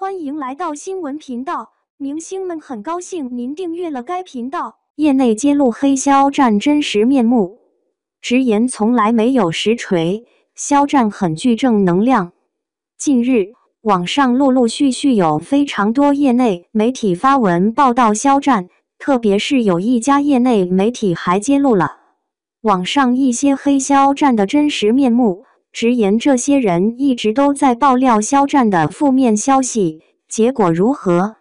欢迎来到新闻频道，明星们很高兴您订阅了该频道。业内揭露黑肖战真实面目，直言从来没有实锤，肖战很具正能量。近日，网上陆陆续续有非常多业内媒体发文报道肖战，特别是有一家业内媒体还揭露了网上一些黑肖战的真实面目。直言，这些人一直都在爆料肖战的负面消息，结果如何？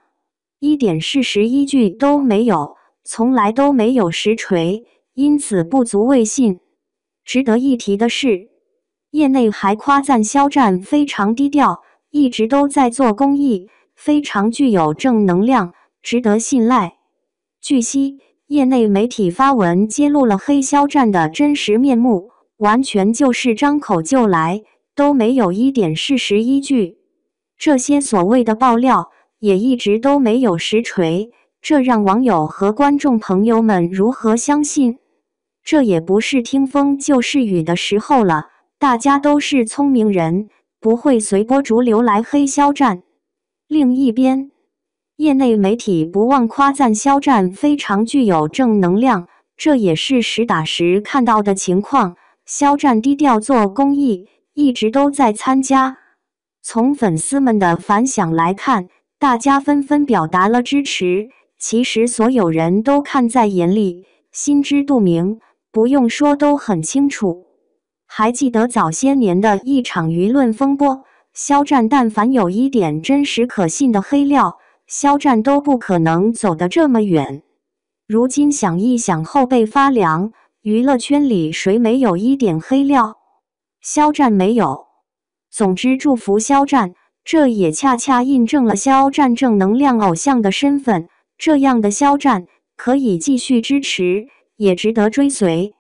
一点事实依据都没有，从来都没有实锤，因此不足为信。值得一提的是，业内还夸赞肖战非常低调，一直都在做公益，非常具有正能量，值得信赖。据悉，业内媒体发文揭露了黑肖战的真实面目。完全就是张口就来，都没有一点事实依据。这些所谓的爆料也一直都没有实锤，这让网友和观众朋友们如何相信？这也不是听风就是雨的时候了。大家都是聪明人，不会随波逐流来黑肖战。另一边，业内媒体不忘夸赞肖战非常具有正能量，这也是实打实看到的情况。肖战低调做公益，一直都在参加。从粉丝们的反响来看，大家纷纷表达了支持。其实所有人都看在眼里，心知肚明，不用说都很清楚。还记得早些年的一场舆论风波，肖战但凡有一点真实可信的黑料，肖战都不可能走得这么远。如今想一想，后背发凉。娱乐圈里谁没有一点黑料？肖战没有。总之，祝福肖战。这也恰恰印证了肖战正能量偶像的身份。这样的肖战可以继续支持，也值得追随。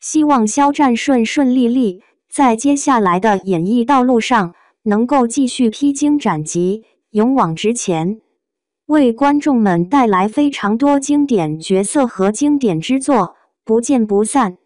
希望肖战顺顺利利，在接下来的演艺道路上能够继续披荆斩棘，勇往直前，为观众们带来非常多经典角色和经典之作。不见不散。